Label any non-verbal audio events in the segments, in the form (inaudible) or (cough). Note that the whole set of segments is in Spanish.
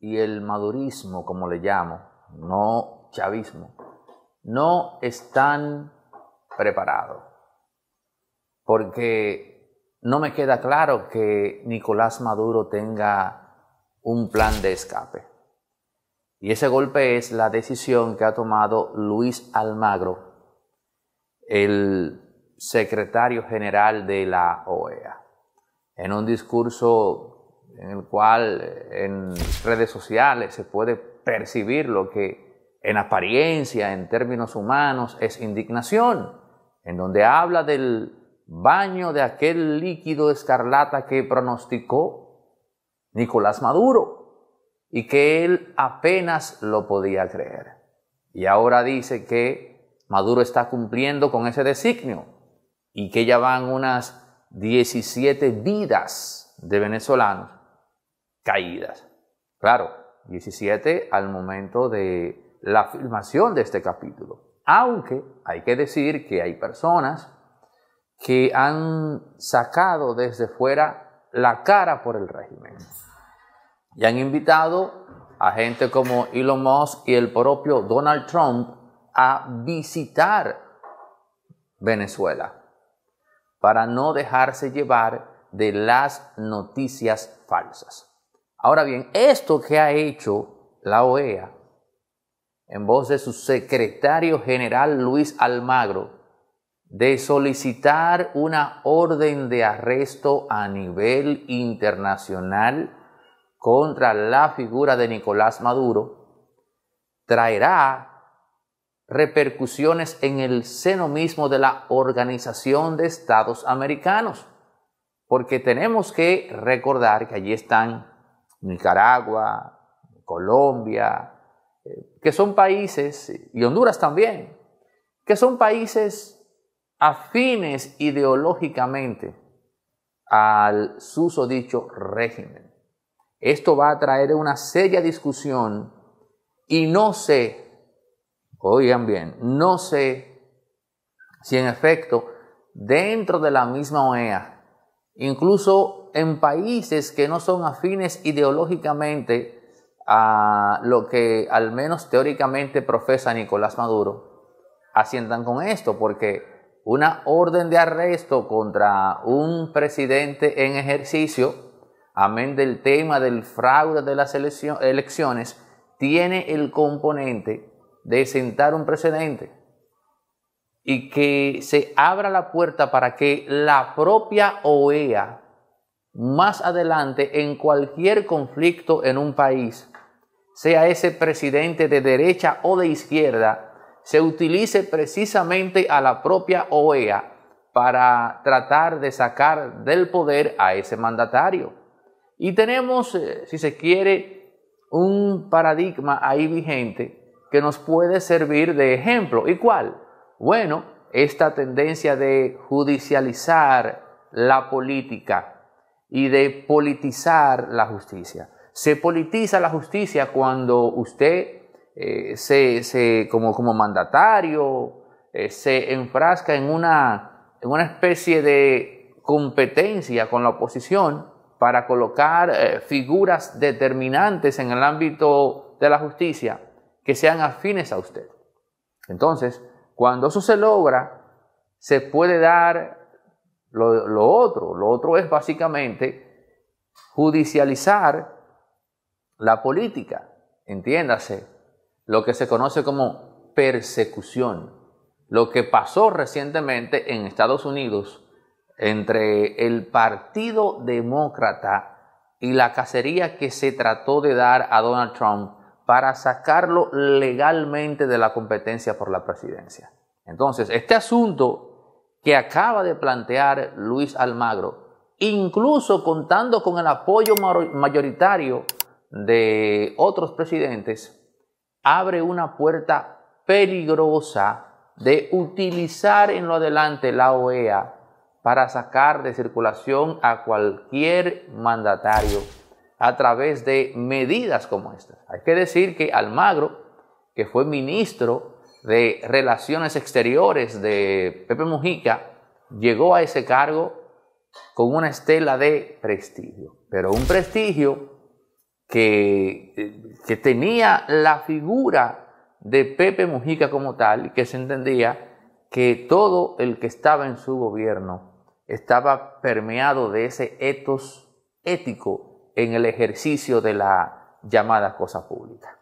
y el madurismo, como le llamo, no chavismo, no están preparados. Porque no me queda claro que Nicolás Maduro tenga un plan de escape. Y ese golpe es la decisión que ha tomado Luis Almagro, el secretario general de la OEA, en un discurso en el cual en redes sociales se puede percibir lo que en apariencia, en términos humanos, es indignación, en donde habla del baño de aquel líquido escarlata que pronosticó Nicolás Maduro y que él apenas lo podía creer. Y ahora dice que Maduro está cumpliendo con ese designio y que ya van unas 17 vidas de venezolanos caídas. Claro, 17 al momento de la filmación de este capítulo. Aunque hay que decir que hay personas que han sacado desde fuera la cara por el régimen y han invitado a gente como Elon Musk y el propio Donald Trump a visitar Venezuela para no dejarse llevar de las noticias falsas. Ahora bien, esto que ha hecho la OEA en voz de su secretario general Luis Almagro, de solicitar una orden de arresto a nivel internacional contra la figura de Nicolás Maduro, traerá repercusiones en el seno mismo de la Organización de Estados Americanos, porque tenemos que recordar que allí están Nicaragua, Colombia, eh, que son países, y Honduras también, que son países afines ideológicamente al dicho régimen. Esto va a traer una seria discusión y no sé, oigan bien, no sé si en efecto dentro de la misma OEA incluso en países que no son afines ideológicamente a lo que al menos teóricamente profesa Nicolás Maduro, asientan con esto, porque una orden de arresto contra un presidente en ejercicio, amén del tema del fraude de las elecciones, tiene el componente de sentar un precedente y que se abra la puerta para que la propia OEA más adelante en cualquier conflicto en un país, sea ese presidente de derecha o de izquierda, se utilice precisamente a la propia OEA para tratar de sacar del poder a ese mandatario. Y tenemos, eh, si se quiere, un paradigma ahí vigente que nos puede servir de ejemplo. ¿Y cuál? Bueno, esta tendencia de judicializar la política y de politizar la justicia. Se politiza la justicia cuando usted eh, se, como, como mandatario eh, se enfrasca en una, en una especie de competencia con la oposición para colocar eh, figuras determinantes en el ámbito de la justicia que sean afines a usted. Entonces, cuando eso se logra, se puede dar lo, otro. Lo otro es básicamente judicializar la política, entiéndase, lo que se conoce como persecución. Lo que pasó recientemente en Estados Unidos entre el Partido Demócrata y la cacería que se trató de dar a Donald Trump para sacarlo legalmente de la competencia por la presidencia. Entonces, este asunto que acaba de plantear Luis Almagro, incluso contando con el apoyo mayoritario de otros presidentes, abre una puerta peligrosa de utilizar en lo adelante la OEA para sacar de circulación a cualquier mandatario a través de medidas como estas. Hay que decir que Almagro, que fue ministro de Relaciones Exteriores de Pepe Mujica, llegó a ese cargo con una estela de prestigio, pero un prestigio que, que tenía la figura de Pepe Mujica como tal, que se entendía que todo el que estaba en su gobierno estaba permeado de ese etos ético en el ejercicio de la llamada cosa pública.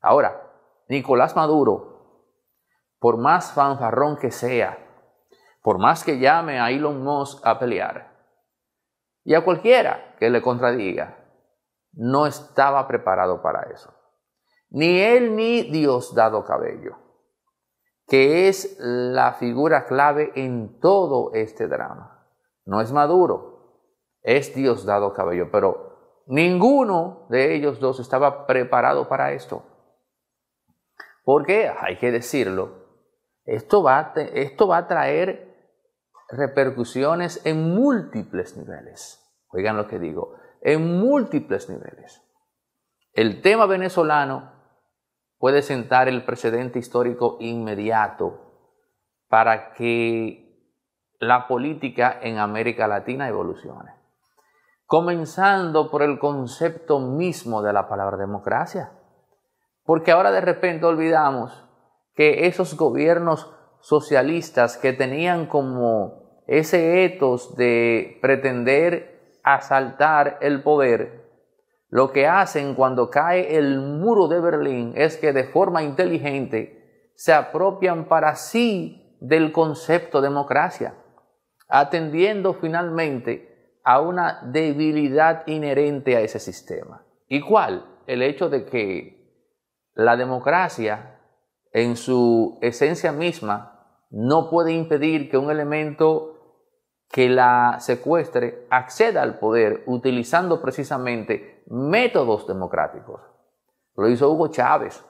Ahora, Nicolás Maduro, por más fanfarrón que sea, por más que llame a Elon Musk a pelear, y a cualquiera que le contradiga, no estaba preparado para eso. Ni él ni Diosdado Cabello, que es la figura clave en todo este drama. No es Maduro, es Diosdado Cabello, pero Ninguno de ellos dos estaba preparado para esto. Porque, hay que decirlo, esto va, a, esto va a traer repercusiones en múltiples niveles. Oigan lo que digo, en múltiples niveles. El tema venezolano puede sentar el precedente histórico inmediato para que la política en América Latina evolucione comenzando por el concepto mismo de la palabra democracia. Porque ahora de repente olvidamos que esos gobiernos socialistas que tenían como ese etos de pretender asaltar el poder, lo que hacen cuando cae el muro de Berlín es que de forma inteligente se apropian para sí del concepto democracia, atendiendo finalmente a una debilidad inherente a ese sistema. ¿Y cuál? El hecho de que la democracia, en su esencia misma, no puede impedir que un elemento que la secuestre acceda al poder utilizando precisamente métodos democráticos. Lo hizo Hugo Chávez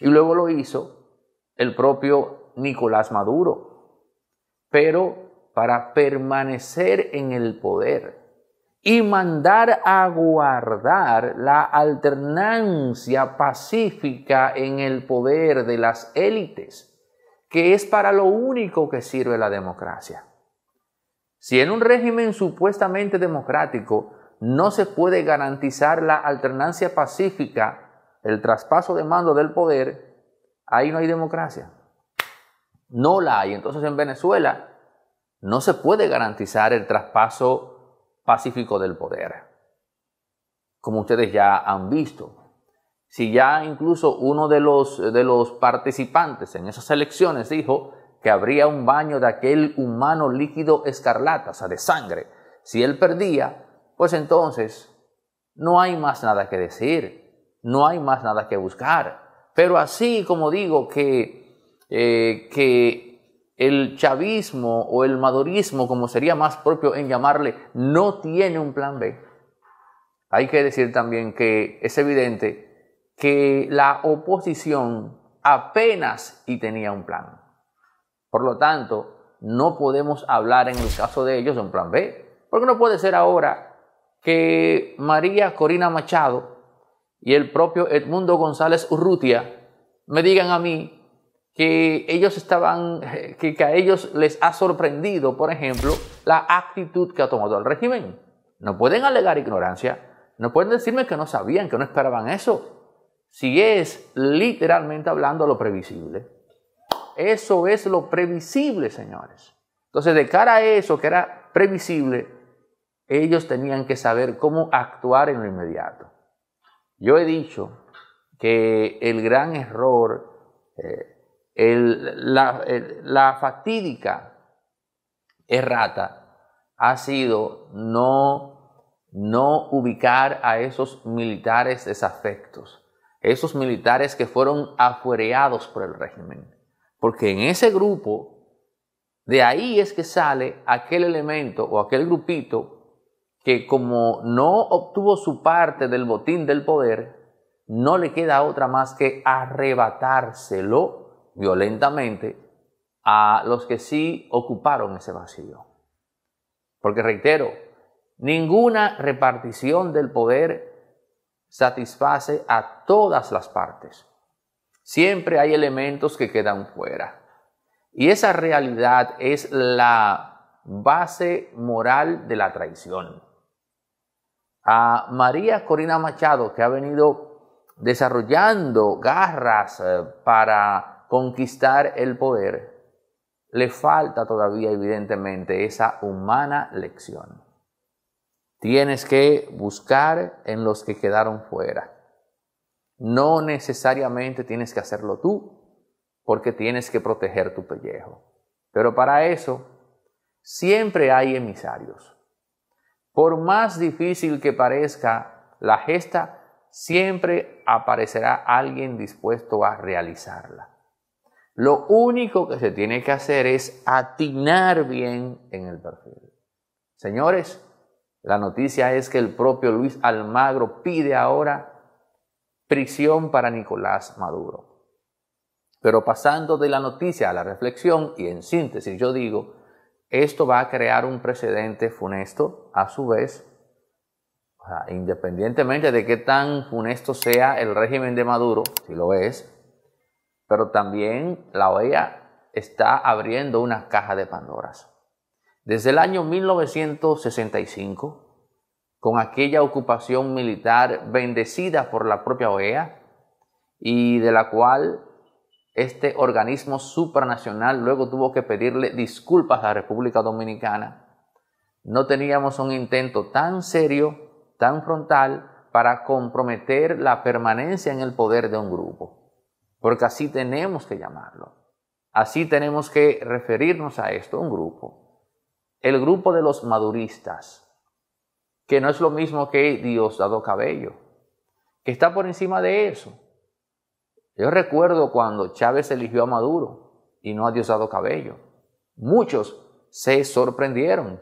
y luego lo hizo el propio Nicolás Maduro. Pero para permanecer en el poder y mandar a guardar la alternancia pacífica en el poder de las élites, que es para lo único que sirve la democracia. Si en un régimen supuestamente democrático no se puede garantizar la alternancia pacífica, el traspaso de mando del poder, ahí no hay democracia. No la hay. Entonces en Venezuela no se puede garantizar el traspaso pacífico del poder. Como ustedes ya han visto, si ya incluso uno de los, de los participantes en esas elecciones dijo que habría un baño de aquel humano líquido escarlata, o sea, de sangre, si él perdía, pues entonces no hay más nada que decir, no hay más nada que buscar. Pero así como digo que, eh, que el chavismo o el madurismo, como sería más propio en llamarle, no tiene un plan B. Hay que decir también que es evidente que la oposición apenas y tenía un plan. Por lo tanto, no podemos hablar en el caso de ellos de un plan B, porque no puede ser ahora que María Corina Machado y el propio Edmundo González Urrutia me digan a mí que ellos estaban, (laughs) que, a ellos les ha sorprendido, por ejemplo, la actitud que ha tomado el régimen. No pueden alegar ignorancia, no pueden decirme que no sabían, que no esperaban eso. Si es literalmente hablando lo previsible. Eso es lo previsible, señores. Entonces, de cara a eso que era previsible, ellos tenían que saber cómo actuar en lo inmediato. Yo he dicho que el gran error eh, la, fatídica errata ha sido no, no ubicar a esos militares desafectos, esos militares que fueron afuereados por el régimen. Porque en ese grupo de ahí es que sale aquel elemento o aquel grupito que como no obtuvo su parte del botín del poder, no le queda otra más que arrebatárselo violentamente a los que sí ocuparon ese vacío. Porque reitero, ninguna repartición del poder satisface a todas las partes. Siempre hay elementos que quedan fuera. Y esa realidad es la base moral de la traición. A María Corina Machado, que ha venido desarrollando garras eh, para conquistar el poder, le falta todavía evidentemente esa humana lección. Tienes que buscar en los que quedaron fuera. No necesariamente tienes que hacerlo tú, porque tienes que proteger tu pellejo. Pero para eso siempre hay emisarios. Por más difícil que parezca la gesta, siempre aparecerá alguien dispuesto a realizarla. Lo único que se tiene que hacer es atinar bien en el perfil. Señores, la noticia es que el propio Luis Almagro pide ahora prisión para Nicolás Maduro. Pero pasando de la noticia a la reflexión, y en síntesis yo digo, esto va a crear un precedente funesto, a su vez, independientemente de qué tan funesto sea el régimen de Maduro, si lo es, pero también la OEA está abriendo una caja de Pandoras. Desde el año 1965, con aquella ocupación militar bendecida por la propia OEA y de la cual este organismo supranacional luego tuvo que pedirle disculpas a la República Dominicana, no teníamos un intento tan serio, tan frontal, para comprometer la permanencia en el poder de un grupo porque así tenemos que llamarlo. Así tenemos que referirnos a esto, un grupo. El grupo de los maduristas, que no es lo mismo que Dios dado cabello, que está por encima de eso. Yo recuerdo cuando Chávez eligió a Maduro y no a Dios dado Cabello. Muchos se sorprendieron,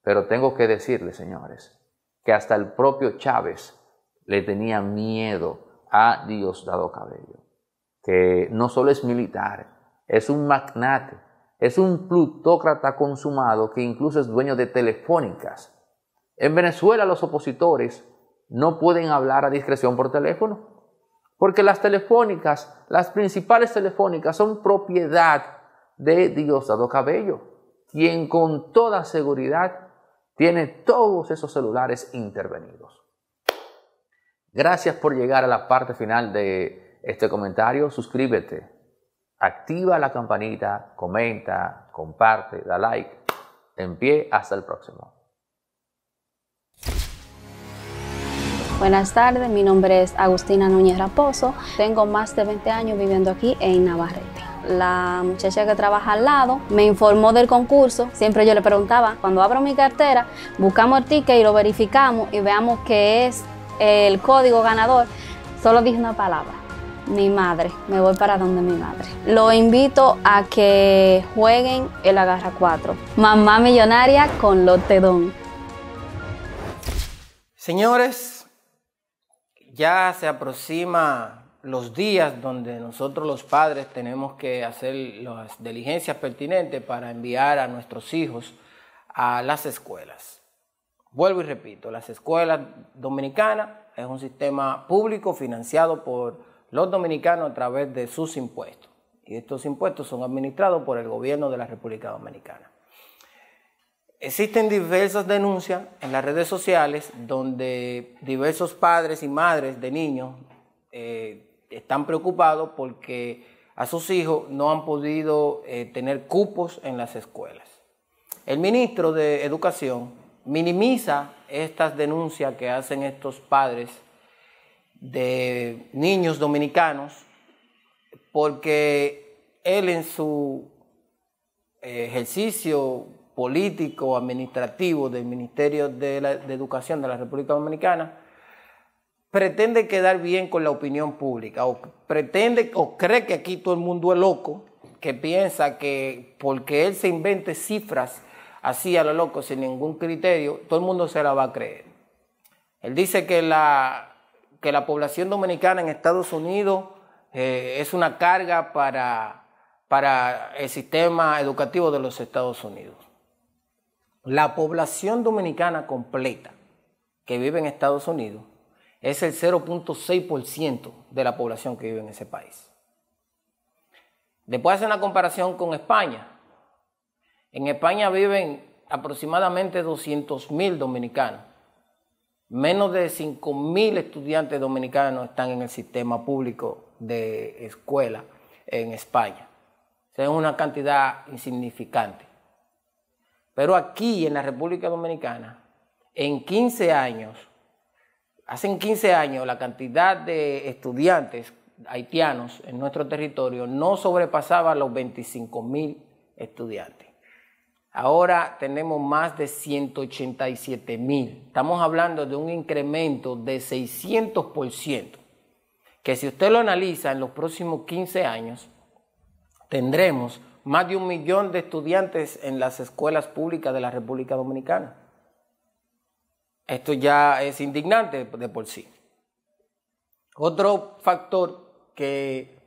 pero tengo que decirles, señores, que hasta el propio Chávez le tenía miedo a Dios dado Cabello que no solo es militar, es un magnate, es un plutócrata consumado que incluso es dueño de telefónicas. En Venezuela los opositores no pueden hablar a discreción por teléfono, porque las telefónicas, las principales telefónicas, son propiedad de Diosado Cabello, quien con toda seguridad tiene todos esos celulares intervenidos. Gracias por llegar a la parte final de este comentario, suscríbete, activa la campanita, comenta, comparte, da like. En pie, hasta el próximo. Buenas tardes, mi nombre es Agustina Núñez Raposo. Tengo más de 20 años viviendo aquí en Navarrete la muchacha que trabaja al lado me informó del concurso. Siempre yo le preguntaba, cuando abro mi cartera, buscamos el ticket y lo verificamos y veamos que es el código ganador. Solo dije una palabra, mi madre, me voy para donde mi madre. Lo invito a que jueguen el Agarra 4, Mamá Millonaria con Lotedón. Señores, ya se aproxima los días donde nosotros los padres tenemos que hacer las diligencias pertinentes para enviar a nuestros hijos a las escuelas. Vuelvo y repito, las escuelas dominicanas es un sistema público financiado por los dominicanos a través de sus impuestos. Y estos impuestos son administrados por el gobierno de la República Dominicana. Existen diversas denuncias en las redes sociales donde diversos padres y madres de niños eh, están preocupados porque a sus hijos no han podido eh, tener cupos en las escuelas. El ministro de Educación minimiza estas denuncias que hacen estos padres de niños dominicanos, porque él en su eh, ejercicio político, administrativo del Ministerio de, Educación de la República Dominicana, pretende quedar bien con la opinión pública o pretende o cree que aquí todo el mundo es loco, que piensa que porque él se invente cifras así a lo loco sin ningún criterio, todo el mundo se la va a creer. Él dice que la que la población dominicana en Estados Unidos eh, es una carga para, para el sistema educativo de los Estados Unidos. La población dominicana completa que vive en Estados Unidos es el 0.6% de la población que vive en ese país. Después hace una comparación con España. En España viven aproximadamente 200.000 dominicanos Menos de 5.000 estudiantes dominicanos están en el sistema público de escuela en España. O sea, es una cantidad insignificante. Pero aquí en la República Dominicana, en 15 años, hace 15 años la cantidad de estudiantes haitianos en nuestro territorio no sobrepasaba los 25.000 estudiantes. Ahora tenemos más de 187 mil. Estamos hablando de un incremento de 600%, que si usted lo analiza en los próximos 15 años, tendremos más de un millón de estudiantes en las escuelas públicas de la República Dominicana. Esto ya es indignante de por sí. Otro factor que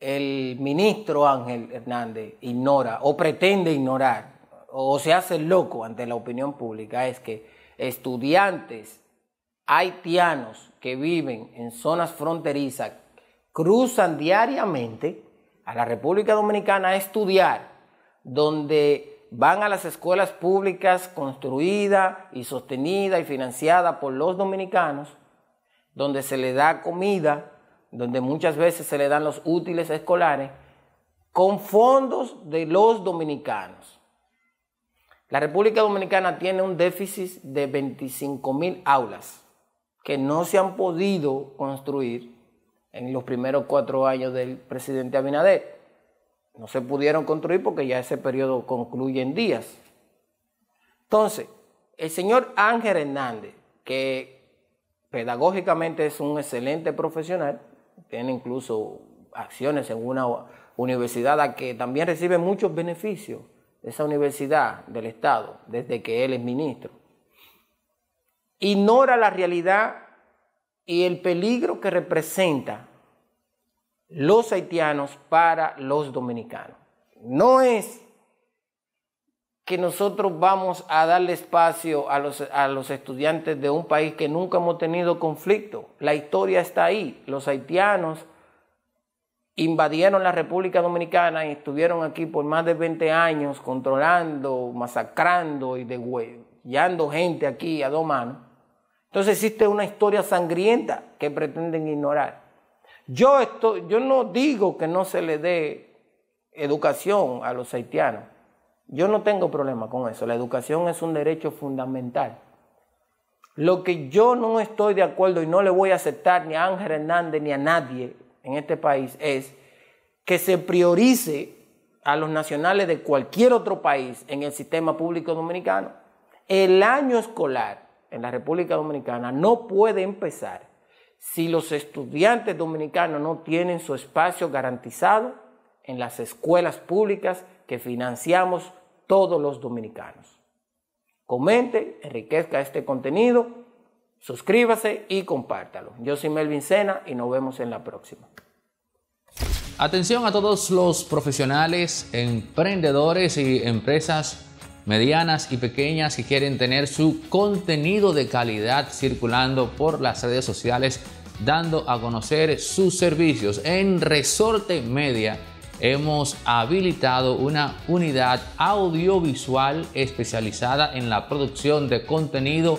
el ministro Ángel Hernández ignora o pretende ignorar o se hace loco ante la opinión pública es que estudiantes haitianos que viven en zonas fronterizas cruzan diariamente a la República Dominicana a estudiar, donde van a las escuelas públicas construidas y sostenidas y financiadas por los dominicanos, donde se le da comida, donde muchas veces se le dan los útiles escolares, con fondos de los dominicanos. La República Dominicana tiene un déficit de 25.000 mil aulas que no se han podido construir en los primeros cuatro años del presidente Abinader. No se pudieron construir porque ya ese periodo concluye en días. Entonces, el señor Ángel Hernández, que pedagógicamente es un excelente profesional, tiene incluso acciones en una universidad a que también recibe muchos beneficios esa universidad del Estado desde que él es ministro. Ignora la realidad y el peligro que representa los haitianos para los dominicanos. No es que nosotros vamos a darle espacio a los, a los estudiantes de un país que nunca hemos tenido conflicto. La historia está ahí. Los haitianos invadieron la República Dominicana y estuvieron aquí por más de 20 años controlando, masacrando y degüellando gente aquí a dos manos. Entonces existe una historia sangrienta que pretenden ignorar. Yo, estoy, yo no digo que no se le dé educación a los haitianos. Yo no tengo problema con eso. La educación es un derecho fundamental. Lo que yo no estoy de acuerdo y no le voy a aceptar ni a Ángel Hernández ni a nadie en este país es que se priorice a los nacionales de cualquier otro país en el sistema público dominicano. El año escolar en la República Dominicana no puede empezar si los estudiantes dominicanos no tienen su espacio garantizado en las escuelas públicas que financiamos todos los dominicanos. Comente, enriquezca este contenido Suscríbase y compártalo. Yo soy Melvin Sena y nos vemos en la próxima. Atención a todos los profesionales, emprendedores y empresas medianas y pequeñas que quieren tener su contenido de calidad circulando por las redes sociales, dando a conocer sus servicios. En Resorte Media hemos habilitado una unidad audiovisual especializada en la producción de contenido